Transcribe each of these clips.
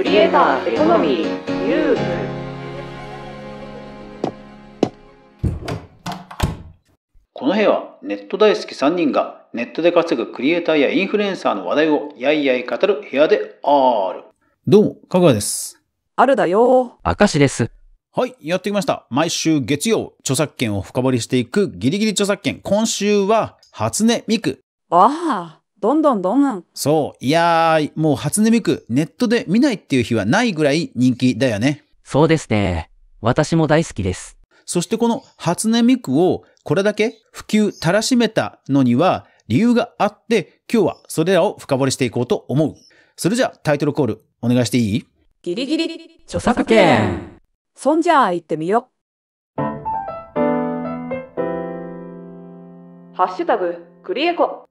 クリエイターエコノミーユースこの部屋はネット大好き3人がネットで稼ぐクリエイターやインフルエンサーの話題をやいやい語る部屋であるどうも香川ですあるだよ明石ですはい、やってきました。毎週月曜、著作権を深掘りしていくギリギリ著作権。今週は、初音ミク。わあ。どんどんどんどん。そう。いやー、もう初音ミク、ネットで見ないっていう日はないぐらい人気だよね。そうですね。私も大好きです。そしてこの初音ミクをこれだけ普及たらしめたのには理由があって、今日はそれらを深掘りしていこうと思う。それじゃあタイトルコールお願いしていいギリギリ著作権そんじゃあ行ってみよハッシュタグクリエコ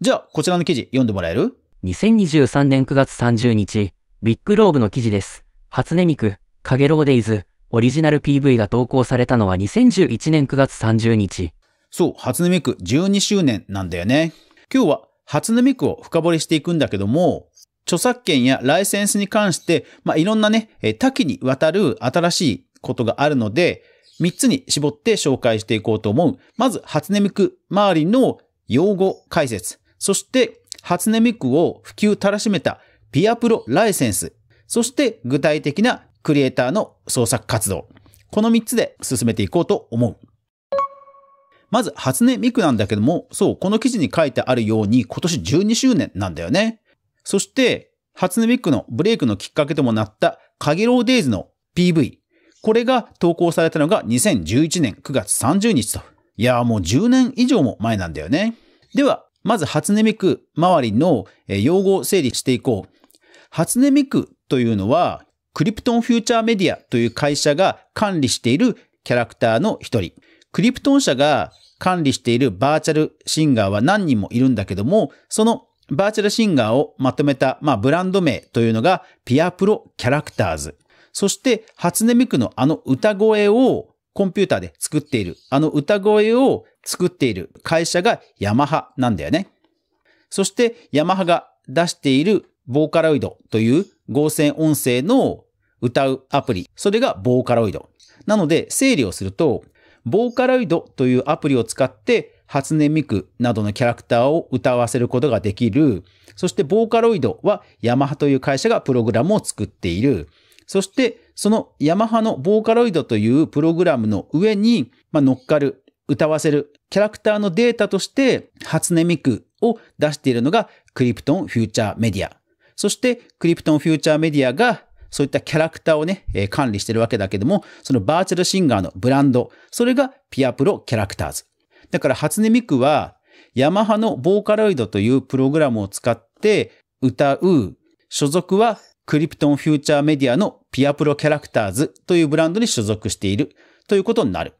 じゃあ、こちらの記事読んでもらえる ?2023 年9月30日、ビッグローブの記事です。初音ミク、カゲローデイズ、オリジナル PV が投稿されたのは2011年9月30日。そう、初音ミク12周年なんだよね。今日は初音ミクを深掘りしていくんだけども、著作権やライセンスに関して、まあ、いろんなね、多岐にわたる新しいことがあるので、3つに絞って紹介していこうと思う。まず、初音ミク周りの用語解説。そして初音ミクを普及たらしめたピアプロライセンス、そして具体的なクリエイターの創作活動。この3つで進めていこうと思う。まず、初音ミクなんだけども、そう、この記事に書いてあるように今年12周年なんだよね。そして、初音ミクのブレイクのきっかけともなったカゲロウデイズの PV。これが投稿されたのが2011年9月30日と。いやーもう10年以上も前なんだよね。では、まず初音ミク周りの用語を整理していこう。初音ミクというのは、クリプトンフューチャーメディアという会社が管理しているキャラクターの一人。クリプトン社が管理しているバーチャルシンガーは何人もいるんだけども、そのバーチャルシンガーをまとめた、まあ、ブランド名というのがピアプロキャラクターズ。そして初音ミクのあの歌声をコンピューターで作っている、あの歌声を作っている会社がヤマハなんだよね。そしてヤマハが出しているボーカロイドという合成音声の歌うアプリ、それがボーカロイド。なので整理をすると、ボーカロイドというアプリを使って初音ミクなどのキャラクターを歌わせることができる。そしてボーカロイドはヤマハという会社がプログラムを作っている。そして、そのヤマハのボーカロイドというプログラムの上に、まあ、乗っかる、歌わせるキャラクターのデータとして、初音ミクを出しているのがクリプトンフューチャーメディア。そして、クリプトンフューチャーメディアが、そういったキャラクターをね、えー、管理してるわけだけども、そのバーチャルシンガーのブランド、それがピアプロキャラクターズ。だから初音ミクは、ヤマハのボーカロイドというプログラムを使って歌う所属はクリプトンフューチャーメディアのピアプロキャラクターズというブランドに所属しているということになる。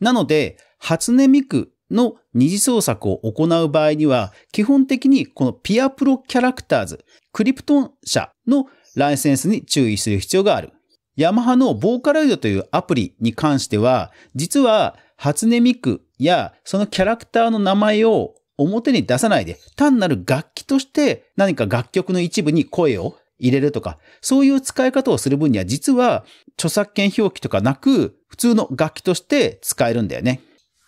なので、初音ミクの二次創作を行う場合には、基本的にこのピアプロキャラクターズ、クリプトン社のライセンスに注意する必要がある。ヤマハのボーカロイドというアプリに関しては、実は初音ミクやそのキャラクターの名前を表に出さないで、単なる楽器として何か楽曲の一部に声を入れるとか、そういう使い方をする分には実は著作権表記とかなく普通の楽器として使えるんだよね。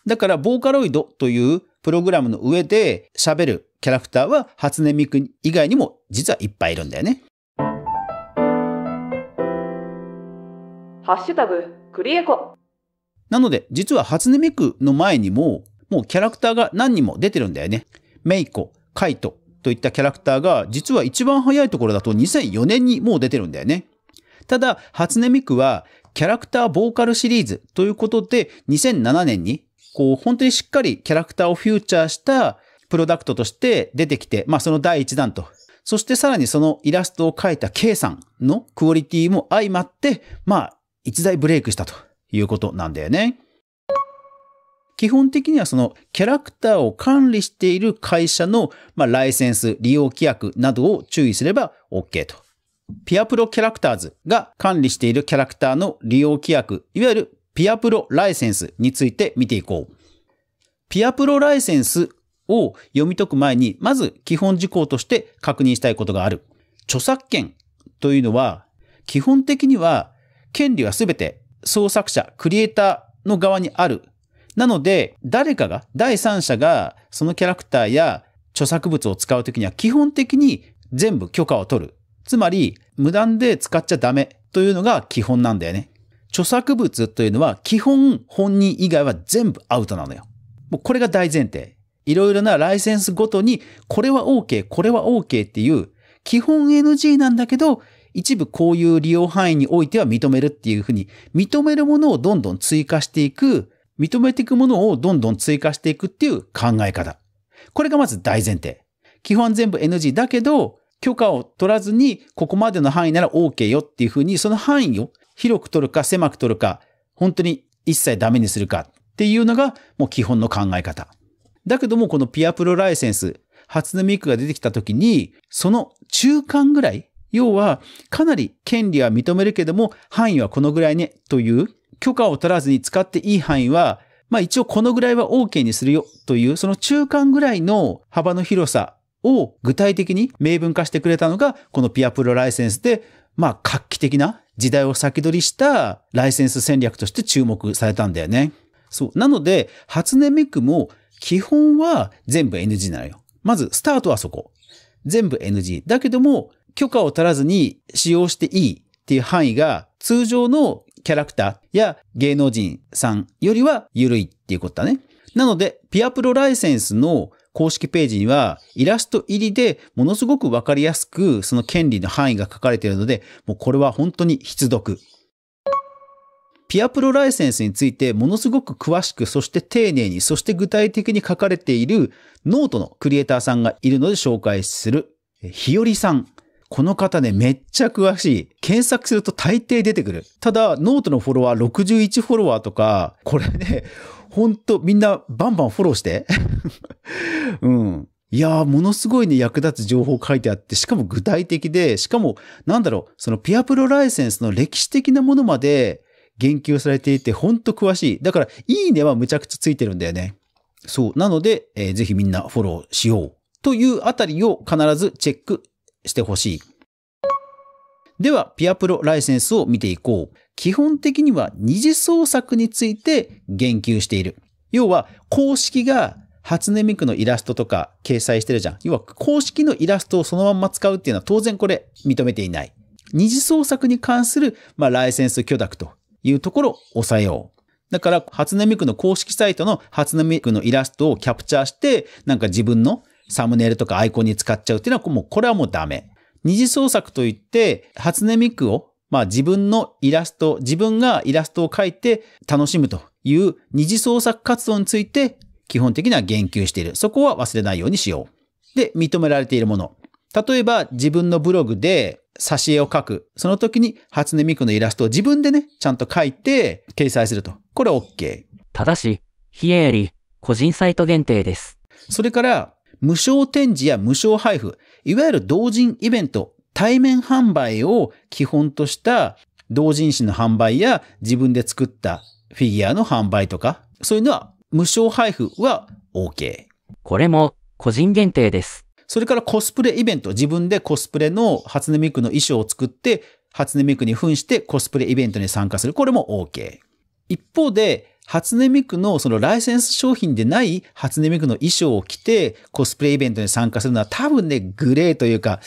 だからボーカロイドというプログラムの上で喋るキャラクターは初音ミク以外にも実はいっぱいいるんだよね。ハッシュタグクリエコなので実は初音ミクの前にももうキャラクターが何人も出てるんだよね。メイコ、カイト、といったキャラクターが、実は一番早いところだと2004年にもう出てるんだよね。ただ、初音ミクは、キャラクターボーカルシリーズということで、2007年に、こう、本当にしっかりキャラクターをフューチャーしたプロダクトとして出てきて、まあその第1弾と。そしてさらにそのイラストを描いた K さんのクオリティも相まって、まあ、一大ブレイクしたということなんだよね。基本的にはそのキャラクターを管理している会社の、まあ、ライセンス、利用規約などを注意すれば OK と。ピアプロキャラクターズが管理しているキャラクターの利用規約、いわゆるピアプロライセンスについて見ていこう。ピアプロライセンスを読み解く前に、まず基本事項として確認したいことがある。著作権というのは、基本的には権利はすべて創作者、クリエイターの側にあるなので、誰かが、第三者が、そのキャラクターや著作物を使うときには、基本的に全部許可を取る。つまり、無断で使っちゃダメというのが基本なんだよね。著作物というのは、基本本人以外は全部アウトなのよ。もうこれが大前提。いろいろなライセンスごとに、これは OK、これは OK っていう、基本 NG なんだけど、一部こういう利用範囲においては認めるっていうふうに、認めるものをどんどん追加していく認めていくものをどんどん追加していくっていう考え方。これがまず大前提。基本全部 NG だけど、許可を取らずに、ここまでの範囲なら OK よっていうふうに、その範囲を広く取るか狭く取るか、本当に一切ダメにするかっていうのがもう基本の考え方。だけどもこのピアプロライセンス、初音ミクが出てきた時に、その中間ぐらい、要はかなり権利は認めるけども範囲はこのぐらいねという許可を取らずに使っていい範囲は、まあ一応このぐらいは OK にするよという、その中間ぐらいの幅の広さを具体的に明文化してくれたのが、このピアプロライセンスで、まあ画期的な時代を先取りしたライセンス戦略として注目されたんだよね。そう。なので、初音ミクも基本は全部 NG なのよ。まず、スタートはそこ。全部 NG。だけども、許可を取らずに使用していいっていう範囲が通常のキャラクターや芸能人さんよりは緩いっていうことだね。なので、ピアプロライセンスの公式ページにはイラスト入りでものすごくわかりやすくその権利の範囲が書かれているので、もうこれは本当に必読。ピアプロライセンスについてものすごく詳しく、そして丁寧に、そして具体的に書かれているノートのクリエイターさんがいるので紹介する、ひよりさんこの方ね、めっちゃ詳しい。検索すると大抵出てくる。ただ、ノートのフォロワー61フォロワーとか、これね、ほんとみんなバンバンフォローして。うん。いやー、ものすごいね、役立つ情報書いてあって、しかも具体的で、しかも、なんだろう、そのピアプロライセンスの歴史的なものまで言及されていて、ほんと詳しい。だから、いいねはむちゃくちゃついてるんだよね。そう。なので、えー、ぜひみんなフォローしよう。というあたりを必ずチェックしてほしい。では、ピアプロライセンスを見ていこう。基本的には二次創作について言及している。要は、公式が初音ミクのイラストとか掲載してるじゃん。要は、公式のイラストをそのまんま使うっていうのは当然これ認めていない。二次創作に関する、まあ、ライセンス許諾というところを抑えよう。だから、初音ミクの公式サイトの初音ミクのイラストをキャプチャーして、なんか自分のサムネイルとかアイコンに使っちゃうっていうのは、もうこれはもうダメ。二次創作といって、初音ミクを、まあ自分のイラスト、自分がイラストを描いて楽しむという二次創作活動について基本的には言及している。そこは忘れないようにしよう。で、認められているもの。例えば自分のブログで挿絵を描く。その時に初音ミクのイラストを自分でね、ちゃんと描いて掲載すると。これ OK。ただし、非営利、個人サイト限定です。それから、無償展示や無償配布、いわゆる同人イベント、対面販売を基本とした同人誌の販売や自分で作ったフィギュアの販売とか、そういうのは無償配布は OK。これも個人限定です。それからコスプレイベント、自分でコスプレの初音ミクの衣装を作って、初音ミクに扮してコスプレイベントに参加する。これも OK。一方で、初音ミクのそのライセンス商品でない初音ミクの衣装を着てコスプレイベントに参加するのは多分ね、グレーというか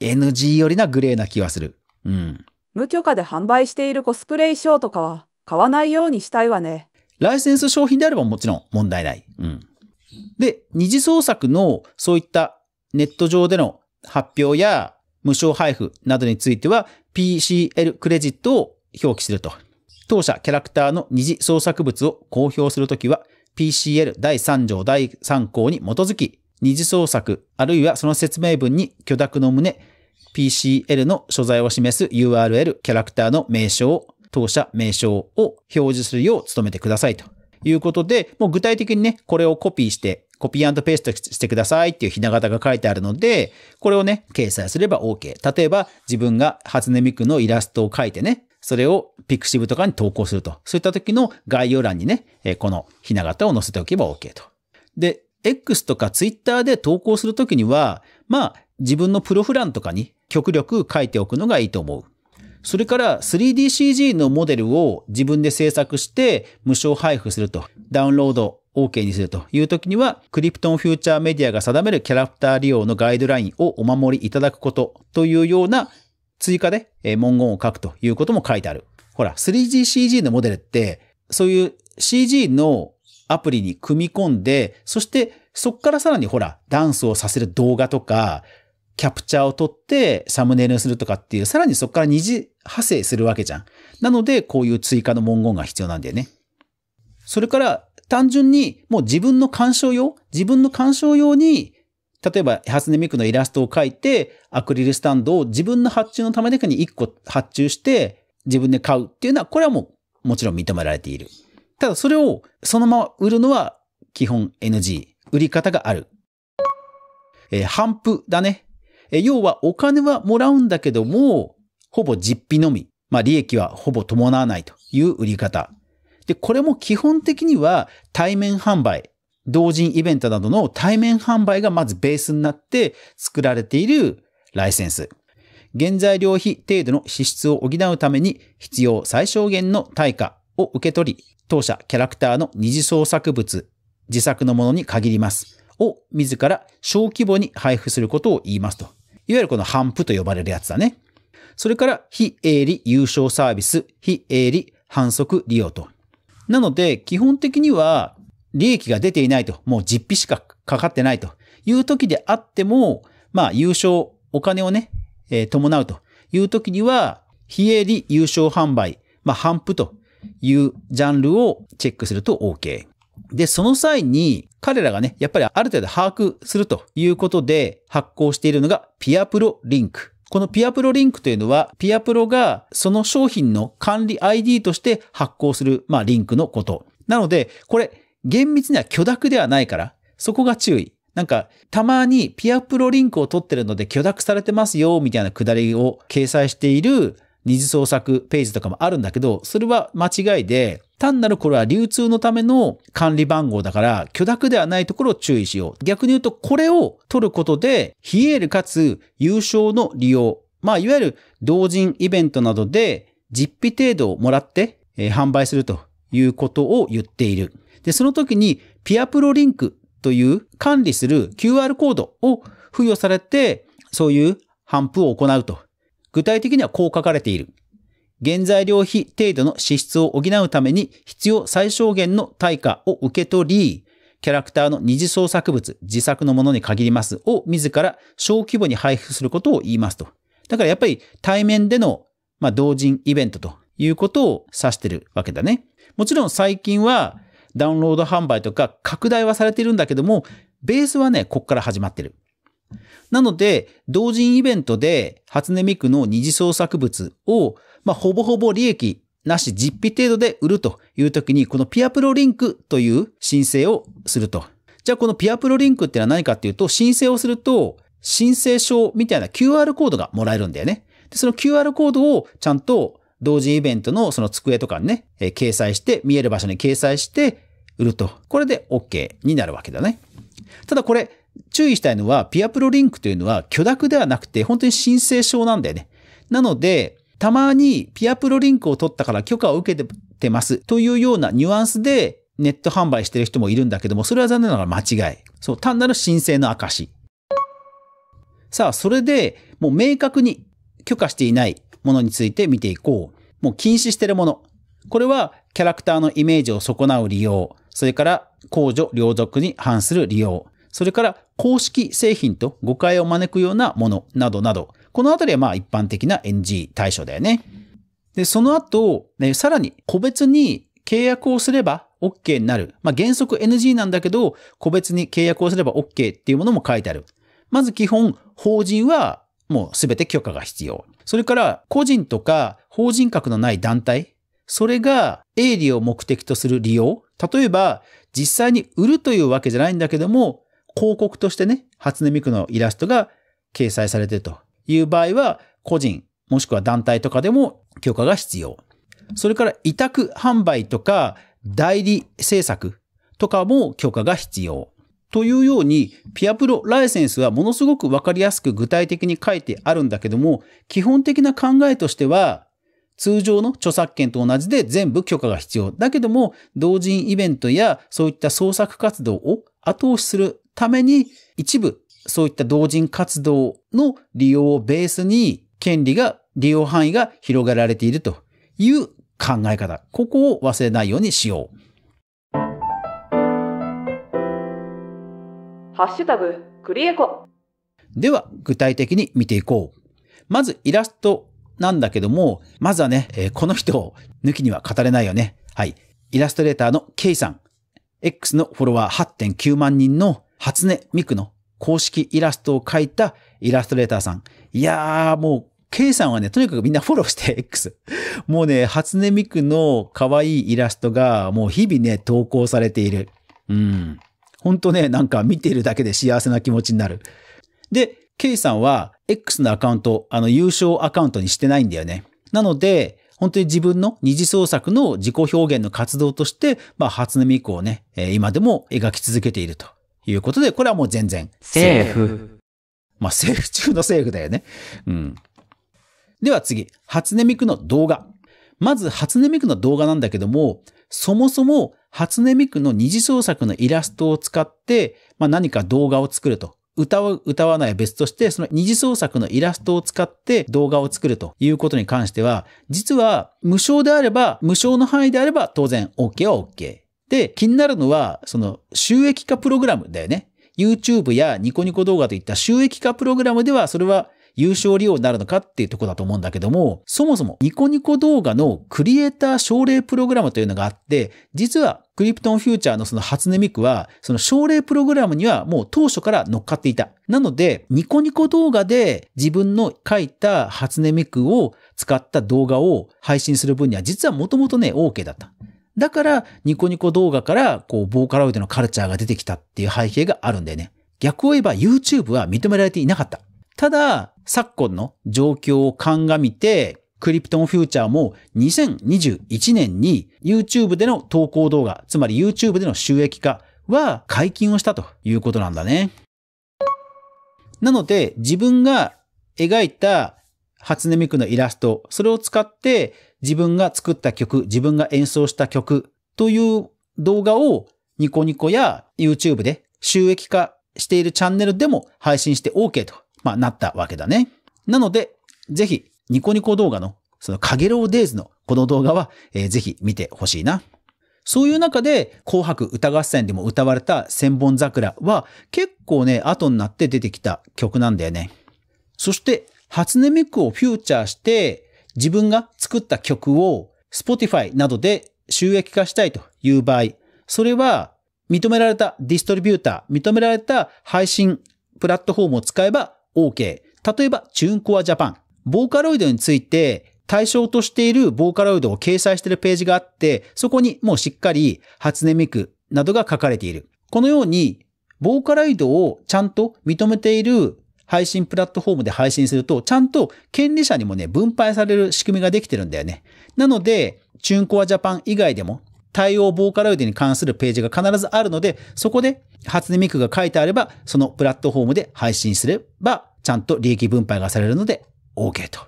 NG よりなグレーな気はする。うん。無許可で販売しているコスプレ衣装とかは買わないようにしたいわね。ライセンス商品であればもちろん問題ない。うん。で、二次創作のそういったネット上での発表や無償配布などについては PCL クレジットを表記すると当社キャラクターの二次創作物を公表するときは、PCL 第3条第3項に基づき、二次創作、あるいはその説明文に許諾の旨、PCL の所在を示す URL、キャラクターの名称、当社名称を表示するよう努めてくださいということで、もう具体的にね、これをコピーして、コピーペーストしてくださいっていうひな形が書いてあるので、これをね、掲載すれば OK。例えば、自分が初音ミクのイラストを書いてね、それを Pixiv とかに投稿すると。そういった時の概要欄にね、このひな型を載せておけば OK と。で、X とか Twitter で投稿するときには、まあ、自分のプロフランとかに極力書いておくのがいいと思う。それから 3DCG のモデルを自分で制作して無償配布すると、ダウンロード OK にするというときには、クリプトンフューチャーメディアが定めるキャラクター利用のガイドラインをお守りいただくことというような追加で文言を書くということも書いてある。ほら、3GCG のモデルって、そういう CG のアプリに組み込んで、そしてそこからさらにほら、ダンスをさせる動画とか、キャプチャーを撮ってサムネイルするとかっていう、さらにそこから二次派生するわけじゃん。なので、こういう追加の文言が必要なんだよね。それから、単純にもう自分の鑑賞用、自分の鑑賞用に例えば、初音ミクのイラストを描いて、アクリルスタンドを自分の発注のためだけに1個発注して、自分で買うっていうのは、これはもう、もちろん認められている。ただ、それをそのまま売るのは、基本 NG。売り方がある。えー、反布だね。えー、要は、お金はもらうんだけども、ほぼ実費のみ。まあ、利益はほぼ伴わないという売り方。で、これも基本的には対面販売。同人イベントなどの対面販売がまずベースになって作られているライセンス。原材料費程度の支出を補うために必要最小限の対価を受け取り、当社キャラクターの二次創作物、自作のものに限ります。を自ら小規模に配布することを言いますと。いわゆるこの半布と呼ばれるやつだね。それから非営利優勝サービス、非営利反則利用と。なので、基本的には利益が出ていないと、もう実費しかかかってないという時であっても、まあ、優勝、お金をね、えー、伴うという時には、非営利優勝販売、まあ、反布というジャンルをチェックすると OK。で、その際に彼らがね、やっぱりある程度把握するということで発行しているのがピアプロリンク。このピアプロリンクというのは、ピアプロがその商品の管理 ID として発行する、まあ、リンクのこと。なので、これ、厳密には許諾ではないから、そこが注意。なんか、たまにピアプロリンクを取ってるので許諾されてますよ、みたいなくだりを掲載している二次創作ページとかもあるんだけど、それは間違いで、単なるこれは流通のための管理番号だから、許諾ではないところを注意しよう。逆に言うと、これを取ることで、非営利かつ優勝の利用。まあ、いわゆる同人イベントなどで、実費程度をもらって、えー、販売するということを言っている。で、その時にピアプロリンクという管理する QR コードを付与されて、そういう反布を行うと。具体的にはこう書かれている。原材料費程度の支出を補うために必要最小限の対価を受け取り、キャラクターの二次創作物、自作のものに限りますを自ら小規模に配布することを言いますと。だからやっぱり対面での、まあ、同人イベントということを指してるわけだね。もちろん最近はダウンロード販売とか拡大はされてるんだけども、ベースはね、こっから始まってる。なので、同人イベントで初音ミクの二次創作物を、まあ、ほぼほぼ利益なし実費程度で売るという時に、このピアプロリンクという申請をすると。じゃあこのピアプロリンクってのは何かっていうと、申請をすると、申請書みたいな QR コードがもらえるんだよね。で、その QR コードをちゃんと同時イベントのその机とかにね、え掲載して、見える場所に掲載して売ると。これで OK になるわけだね。ただこれ、注意したいのは、ピアプロリンクというのは許諾ではなくて、本当に申請証なんだよね。なので、たまにピアプロリンクを取ったから許可を受けてますというようなニュアンスでネット販売してる人もいるんだけども、それは残念ながら間違い。そう、単なる申請の証。さあ、それでもう明確に許可していないものについて見ていこう。もう禁止してるもの。これはキャラクターのイメージを損なう利用、それから公序良俗に反する利用、それから公式製品と誤解を招くようなものなどなど、このあたりはまあ一般的な NG 対象だよね。で、その後、ね、さらに個別に契約をすれば OK になる。まあ原則 NG なんだけど、個別に契約をすれば OK っていうものも書いてある。まず基本、法人はもうすべて許可が必要。それから個人とか法人格のない団体、それが営利を目的とする利用、例えば実際に売るというわけじゃないんだけども、広告としてね、初音ミクのイラストが掲載されているという場合は、個人、もしくは団体とかでも許可が必要。それから委託販売とか代理制作とかも許可が必要。というように、ピアプロライセンスはものすごくわかりやすく具体的に書いてあるんだけども、基本的な考えとしては、通常の著作権と同じで全部許可が必要。だけども、同人イベントやそういった創作活動を後押しするために、一部、そういった同人活動の利用をベースに、権利が、利用範囲が広げられているという考え方。ここを忘れないようにしよう。ハッシュタグ、クリエコ。では、具体的に見ていこう。まず、イラストなんだけども、まずはね、えー、この人を抜きには語れないよね。はい。イラストレーターの K さん。X のフォロワー8.9万人の初音ミクの公式イラストを描いたイラストレーターさん。いやー、もう K さんはね、とにかくみんなフォローして、X。もうね、初音ミクの可愛いイラストが、もう日々ね、投稿されている。うん。本当ね、なんか見ているだけで幸せな気持ちになる。で、K さんは X のアカウント、あの、優勝アカウントにしてないんだよね。なので、本当に自分の二次創作の自己表現の活動として、まあ、初音ミクをね、今でも描き続けているということで、これはもう全然。セーフ。まあ、セーフ中のセーフだよね。うん。では次、初音ミクの動画。まず、初音ミクの動画なんだけども、そもそも初音ミクの二次創作のイラストを使って、まあ、何か動画を作ると。歌を歌わないは別として、その二次創作のイラストを使って動画を作るということに関しては、実は無償であれば、無償の範囲であれば当然 OK は OK。で、気になるのは、その収益化プログラムだよね。YouTube やニコニコ動画といった収益化プログラムでは、それは優勝利用になるのかっていうとこだと思うんだけども、そもそもニコニコ動画のクリエイター奨励プログラムというのがあって、実はクリプトンフューチャーのその初音ミクは、その奨励プログラムにはもう当初から乗っかっていた。なので、ニコニコ動画で自分の書いた初音ミクを使った動画を配信する分には、実はもともとね、OK だった。だから、ニコニコ動画から、こう、ボーカロイドのカルチャーが出てきたっていう背景があるんだよね。逆を言えば YouTube は認められていなかった。ただ、昨今の状況を鑑みて、クリプトンフューチャーも2021年に YouTube での投稿動画、つまり YouTube での収益化は解禁をしたということなんだね。なので自分が描いた初音ミクのイラスト、それを使って自分が作った曲、自分が演奏した曲という動画をニコニコや YouTube で収益化しているチャンネルでも配信して OK とまあ、なったわけだね。なので、ぜひ、ニコニコ動画の、その、かげろうデイズのこの動画は、えー、ぜひ見てほしいな。そういう中で、紅白歌合戦でも歌われた千本桜は、結構ね、後になって出てきた曲なんだよね。そして、初音ミクをフューチャーして、自分が作った曲を Spotify などで収益化したいという場合、それは認められたディストリビューター、認められた配信プラットフォームを使えば OK。例えば、チュンコアジャパン。ボーカロイドについて、対象としているボーカロイドを掲載しているページがあって、そこにもうしっかり初音ミクなどが書かれている。このように、ボーカロイドをちゃんと認めている配信プラットフォームで配信すると、ちゃんと権利者にもね、分配される仕組みができてるんだよね。なので、チュンコアジャパン以外でも、対応ボーカロイドに関するページが必ずあるので、そこで初音ミクが書いてあれば、そのプラットフォームで配信すれば、ちゃんと利益分配がされるので、OK と。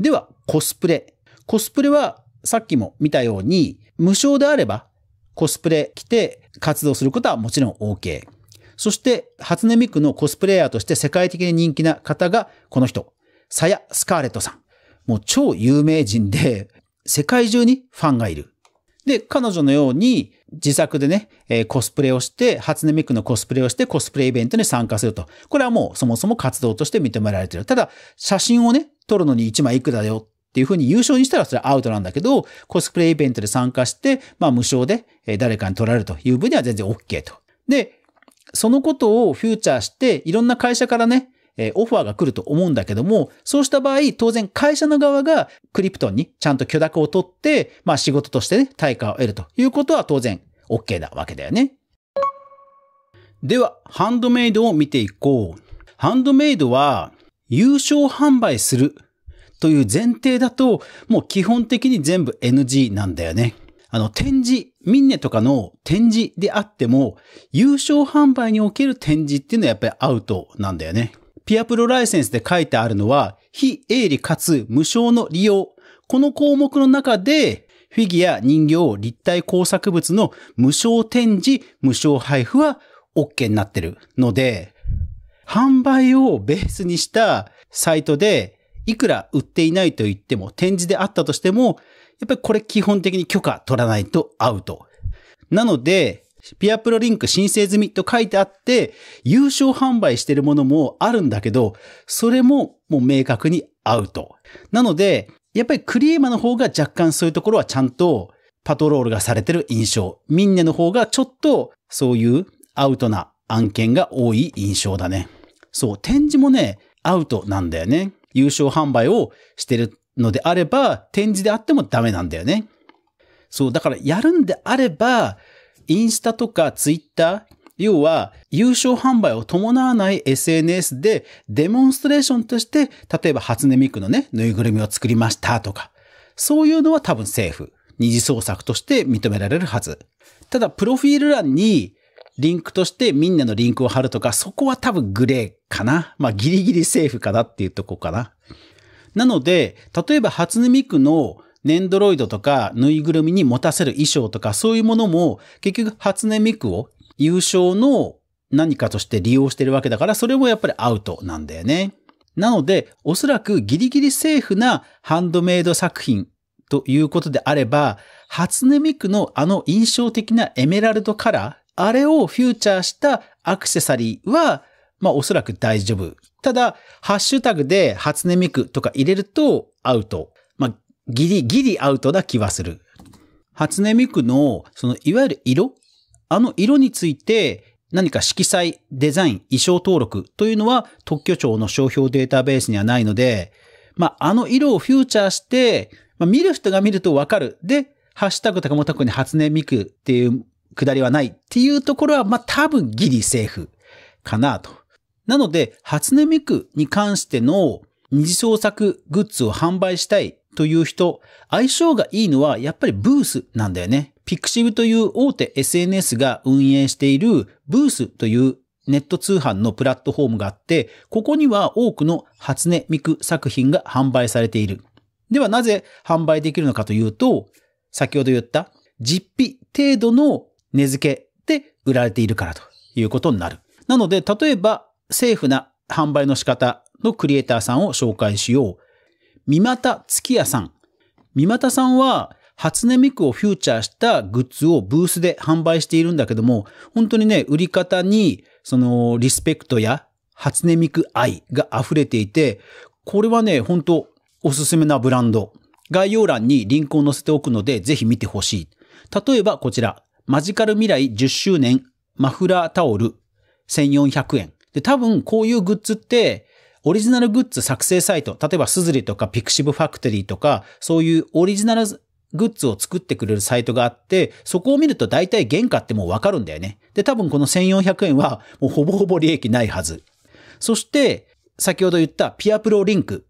では、コスプレ。コスプレは、さっきも見たように、無償であれば、コスプレ着て活動することはもちろん OK。そして、初音ミクのコスプレイヤーとして世界的に人気な方が、この人、サヤ・スカーレットさん。もう超有名人で、世界中にファンがいる。で、彼女のように自作でね、えー、コスプレをして、初音ミクのコスプレをしてコスプレイベントに参加すると。これはもうそもそも活動として認められてる。ただ、写真をね、撮るのに1枚いくらだよっていうふうに優勝にしたらそれはアウトなんだけど、コスプレイベントで参加して、まあ無償で誰かに取られるという分には全然 OK と。で、そのことをフューチャーして、いろんな会社からね、えー、オファーが来ると思うんだけども、そうした場合、当然会社の側がクリプトンにちゃんと許諾を取って、まあ仕事としてね、対価を得るということは当然 OK なわけだよね。では、ハンドメイドを見ていこう。ハンドメイドは、優勝販売するという前提だと、もう基本的に全部 NG なんだよね。あの、展示、ミンネとかの展示であっても、優勝販売における展示っていうのはやっぱりアウトなんだよね。ピアプロライセンスで書いてあるのは、非営利かつ無償の利用。この項目の中で、フィギュア、人形、立体工作物の無償展示、無償配布は OK になってるので、販売をベースにしたサイトで、いくら売っていないと言っても、展示であったとしても、やっぱりこれ基本的に許可取らないとアウト。なので、ピアプロリンク申請済みと書いてあって、優勝販売してるものもあるんだけど、それももう明確にアウト。なので、やっぱりクリエマの方が若干そういうところはちゃんとパトロールがされてる印象。ミンネの方がちょっとそういうアウトな案件が多い印象だね。そう、展示もね、アウトなんだよね。優勝販売をしてるのであれば、展示であってもダメなんだよね。そう、だからやるんであれば、インスタとかツイッター、要は、優勝販売を伴わない SNS で、デモンストレーションとして、例えば初音ミクのね、ぬいぐるみを作りましたとか、そういうのは多分セーフ。二次創作として認められるはず。ただ、プロフィール欄に、リンクとしてみんなのリンクを貼るとか、そこは多分グレーかな。まあギリギリセーフかなっていうとこかな。なので、例えば初音ミクのネンドロイドとかぬいぐるみに持たせる衣装とかそういうものも結局初音ミクを優勝の何かとして利用してるわけだからそれもやっぱりアウトなんだよね。なのでおそらくギリギリセーフなハンドメイド作品ということであれば初音ミクのあの印象的なエメラルドカラーあれをフューチャーしたアクセサリーはまあおそらく大丈夫。ただ、ハッシュタグで初音ミクとか入れるとアウトギリ、ギリアウトな気はする。初音ミクの、その、いわゆる色あの色について、何か色彩、デザイン、衣装登録というのは特許庁の商標データベースにはないので、まあ、あの色をフューチャーして、まあ、見る人が見るとわかる。で、ハッシュタグ高本くんに初音ミクっていうくだりはないっていうところは、まあ、多分ギリセーフかなと。なので、初音ミクに関しての二次創作グッズを販売したいという人、相性がいいのはやっぱりブースなんだよね。ピクシブという大手 SNS が運営しているブースというネット通販のプラットフォームがあって、ここには多くの初音ミク作品が販売されている。ではなぜ販売できるのかというと、先ほど言った実費程度の値付けで売られているからということになる。なので、例えばセーフな販売の仕方のクリエイターさんを紹介しよう。三股月屋さん。三股さんは、初音ミクをフューチャーしたグッズをブースで販売しているんだけども、本当にね、売り方に、その、リスペクトや初音ミク愛が溢れていて、これはね、本当おすすめなブランド。概要欄にリンクを載せておくので、ぜひ見てほしい。例えばこちら、マジカル未来10周年マフラータオル1400円。で、多分こういうグッズって、オリジナルグッズ作成サイト、例えばスズリとかピクシブファクトリーとか、そういうオリジナルグッズを作ってくれるサイトがあって、そこを見ると大体原価ってもうわかるんだよね。で、多分この1400円はもうほぼほぼ利益ないはず。そして、先ほど言ったピアプロリンク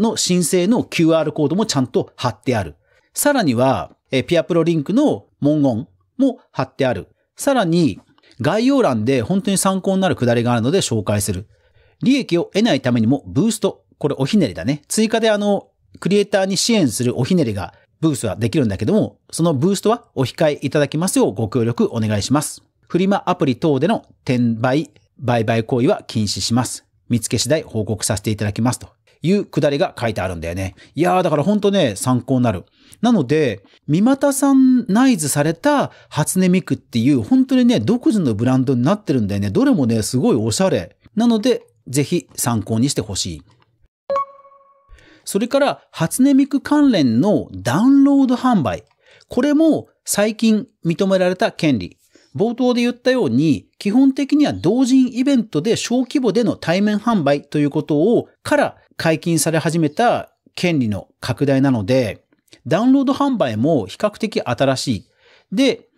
の申請の QR コードもちゃんと貼ってある。さらには、ピアプロリンクの文言も貼ってある。さらに、概要欄で本当に参考になるくだりがあるので紹介する。利益を得ないためにもブースト、これおひねりだね。追加であの、クリエイターに支援するおひねりがブーストはできるんだけども、そのブーストはお控えいただきますようご協力お願いします。フリマアプリ等での転売、売買行為は禁止します。見つけ次第報告させていただきますというくだりが書いてあるんだよね。いやーだからほんとね、参考になる。なので、三股さんナイズされた初音ミクっていう本当にね、独自のブランドになってるんだよね。どれもね、すごいおしゃれ。なので、ぜひ参考にしてほしい。それから、初音ミク関連のダウンロード販売。これも最近認められた権利。冒頭で言ったように、基本的には同人イベントで小規模での対面販売ということをから解禁され始めた権利の拡大なので、ダウンロード販売も比較的新しい。で、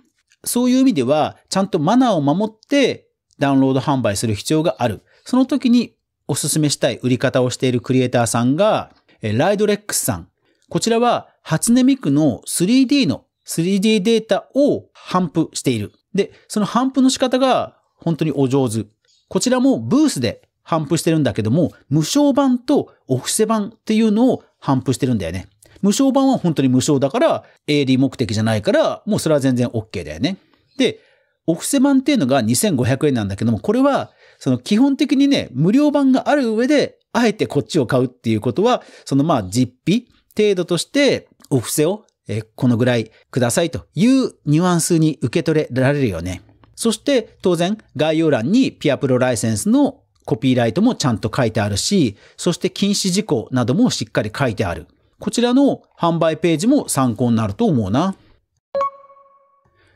そういう意味では、ちゃんとマナーを守ってダウンロード販売する必要がある。その時におすすめしたい売り方をしているクリエイターさんが、ライドレックスさん。こちらは初音ミクの 3D の 3D データを反布している。で、その反布の仕方が本当にお上手。こちらもブースで反布してるんだけども、無償版とお布施版っていうのを反布してるんだよね。無償版は本当に無償だから、AD 目的じゃないから、もうそれは全然 OK だよね。で、お布施版っていうのが2500円なんだけども、これはその基本的にね、無料版がある上で、あえてこっちを買うっていうことは、そのまあ実費程度として、お布施を、えこのぐらいくださいというニュアンスに受け取れられるよね。そして当然概要欄にピアプロライセンスのコピーライトもちゃんと書いてあるし、そして禁止事項などもしっかり書いてある。こちらの販売ページも参考になると思うな。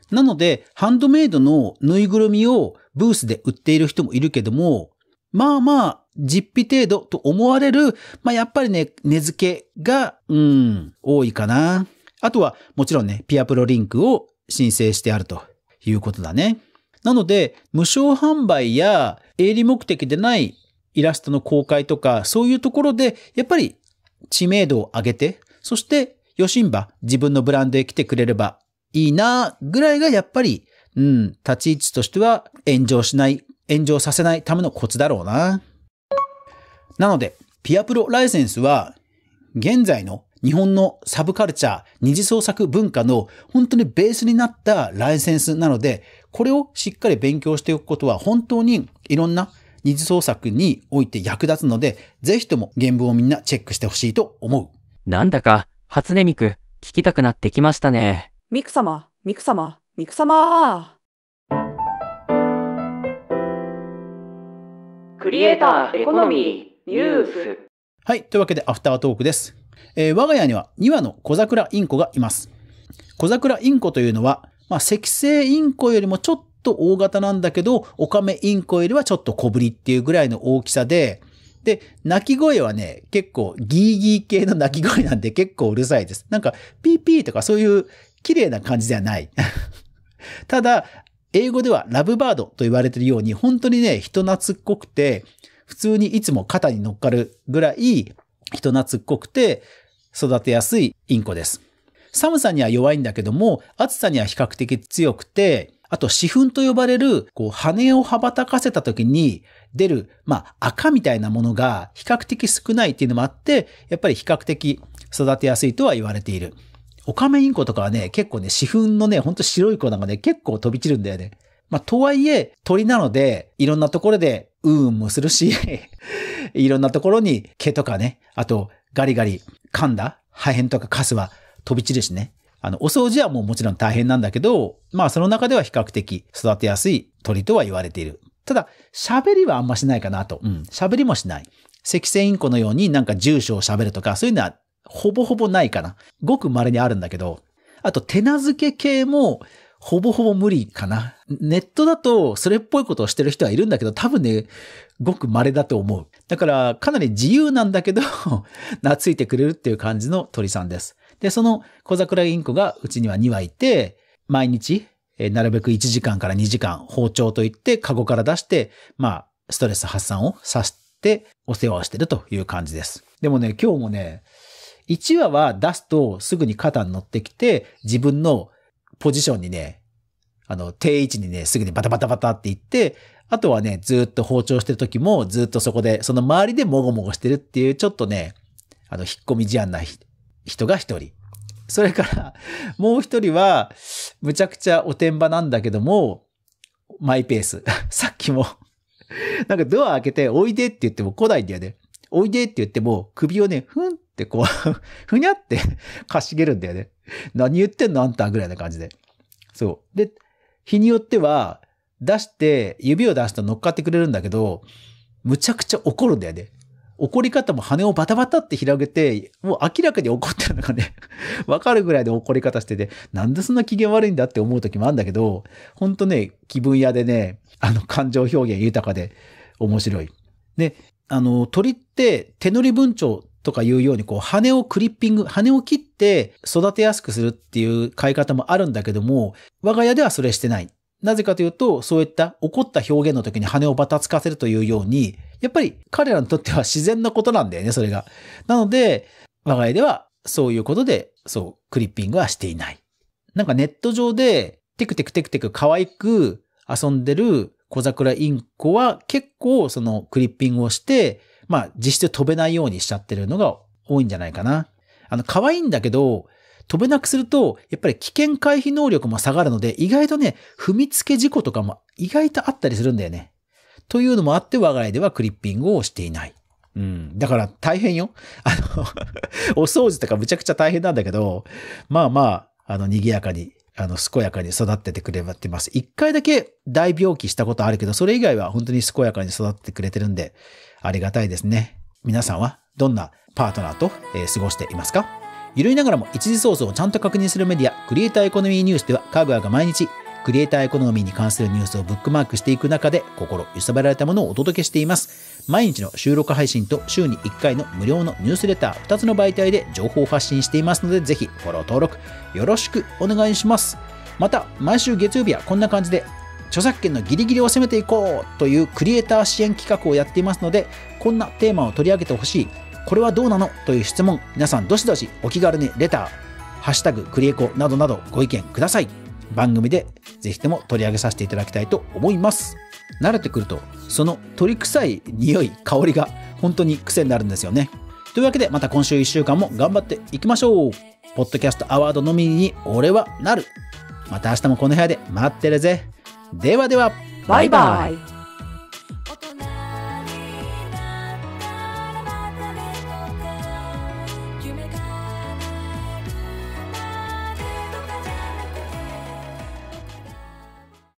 なので、ハンドメイドのぬいぐるみをブースで売っている人もいるけども、まあまあ、実費程度と思われる、まあやっぱりね、値付けが、うん、多いかな。あとは、もちろんね、ピアプロリンクを申請してあるということだね。なので、無償販売や営利目的でないイラストの公開とか、そういうところで、やっぱり知名度を上げて、そして、よしんば、自分のブランドへ来てくれればいいな、ぐらいがやっぱりうん、立ち位置としては炎上しない、炎上させないためのコツだろうな。なので、ピアプロライセンスは、現在の日本のサブカルチャー、二次創作文化の本当にベースになったライセンスなので、これをしっかり勉強しておくことは本当にいろんな二次創作において役立つので、ぜひとも原文をみんなチェックしてほしいと思う。なんだか、初音ミク、聞きたくなってきましたね。ミク様、ミク様、ミク様クリエイターエコノミーニュースはい。というわけで、アフタートークです。えー、我が家には2羽の小桜インコがいます。小桜インコというのは、まあ、石製インコよりもちょっと大型なんだけど、オカメインコよりはちょっと小ぶりっていうぐらいの大きさで、で、鳴き声はね、結構ギーギー系の鳴き声なんで結構うるさいです。なんか、ピーピーとかそういう綺麗な感じではない。ただ、英語ではラブバードと言われているように、本当にね、人懐っこくて、普通にいつも肩に乗っかるぐらい人懐っこくて育てやすいインコです。寒さには弱いんだけども、暑さには比較的強くて、あと、死粉と呼ばれる、こう、羽を羽ばたかせた時に出る、まあ、赤みたいなものが比較的少ないっていうのもあって、やっぱり比較的育てやすいとは言われている。オカメインコとかはね、結構ね、死粉のね、ほんと白い子なんかね、結構飛び散るんだよね。まあ、とはいえ、鳥なので、いろんなところで、うーんもするし いろんなところに毛とかね、あと、ガリガリ噛んだ破片とかカスは飛び散るしね。あの、お掃除はもうもちろん大変なんだけど、まあその中では比較的育てやすい鳥とは言われている。ただ、喋りはあんましないかなと。うん。喋りもしない。キセインコのようになんか住所を喋るとか、そういうのはほぼほぼないかな。ごく稀にあるんだけど、あと手名付け系も、ほぼほぼ無理かな。ネットだと、それっぽいことをしてる人はいるんだけど、多分ね、ごく稀だと思う。だから、かなり自由なんだけど 懐いてくれるっていう感じの鳥さんです。で、その小桜インコがうちには2羽いて、毎日、えなるべく1時間から2時間、包丁といって、カゴから出して、まあ、ストレス発散をさせて、お世話をしてるという感じです。でもね、今日もね、1話は出すとすぐに肩に乗ってきて、自分のポジションにね、あの、定位置にね、すぐにバタバタバタっていって、あとはね、ずっと包丁してる時も、ずっとそこで、その周りでもごもごしてるっていう、ちょっとね、あの、引っ込み思案な人が一人。それから、もう一人は、むちゃくちゃおてんばなんだけども、マイペース。さっきもなんかドア開けて、おいでって言っても来ないんだよね。おいでって言っても、首をね、ふんっってこう ふにゃってかしげるんだよね。何言ってんのあんたぐらいな感じで。そう。で、日によっては、出して、指を出すと乗っかってくれるんだけど、むちゃくちゃ怒るんだよね。怒り方も羽をバタバタって広げて、もう明らかに怒ってるのがね、わかるぐらいで怒り方してて、なんでそんな機嫌悪いんだって思う時もあるんだけど、ほんとね、気分屋でね、あの感情表現豊かで面白い。で、あの、鳥って手乗り文鳥とかいうように、こう、羽をクリッピング、羽を切って育てやすくするっていう飼い方もあるんだけども、我が家ではそれしてない。なぜかというと、そういった怒った表現の時に羽をバタつかせるというように、やっぱり彼らにとっては自然なことなんだよね、それが。なので、我が家ではそういうことで、そう、クリッピングはしていない。なんかネット上で、テクテクテクテク可愛く遊んでる小桜インコは結構そのクリッピングをして、まあ実質飛べないようにしちゃってるのが多いんじゃないかな。あの、可愛いんだけど、飛べなくすると、やっぱり危険回避能力も下がるので、意外とね、踏みつけ事故とかも意外とあったりするんだよね。というのもあって、我が家ではクリッピングをしていない。うん。だから大変よ。あの お掃除とかむちゃくちゃ大変なんだけど、まあまあ、あの、賑やかに、あの、健やかに育っててくれてます。一回だけ大病気したことあるけど、それ以外は本当に健やかに育ってくれてるんで、ありがたいですね。皆さんはどんなパートナーと、え過ごしていますかゆるいながらも一時ソースをちゃんと確認するメディア、クリエイターエコノミーニュースでは、カグアが毎日、クリエイターエコノミーに関するニュースをブックマークしていく中で、心揺さぶられたものをお届けしています。毎日の収録配信と週に1回の無料のニュースレター、2つの媒体で情報発信していますので、ぜひフォロー登録よろしくお願いします。また、毎週月曜日はこんな感じで、著作権のギリギリを攻めていこうというクリエイター支援企画をやっていますので、こんなテーマを取り上げてほしい、これはどうなのという質問、皆さんどしどしお気軽にレター、ハッシュタグクリエコなどなどご意見ください。番組でぜひとも取り上げさせていただきたいと思います。慣れてくると、その鳥臭い匂い、香りが本当に癖になるんですよね。というわけでまた今週1週間も頑張っていきましょうポッドキャストアワードのみに俺はなるまた明日もこの部屋で待ってるぜではではバイバイ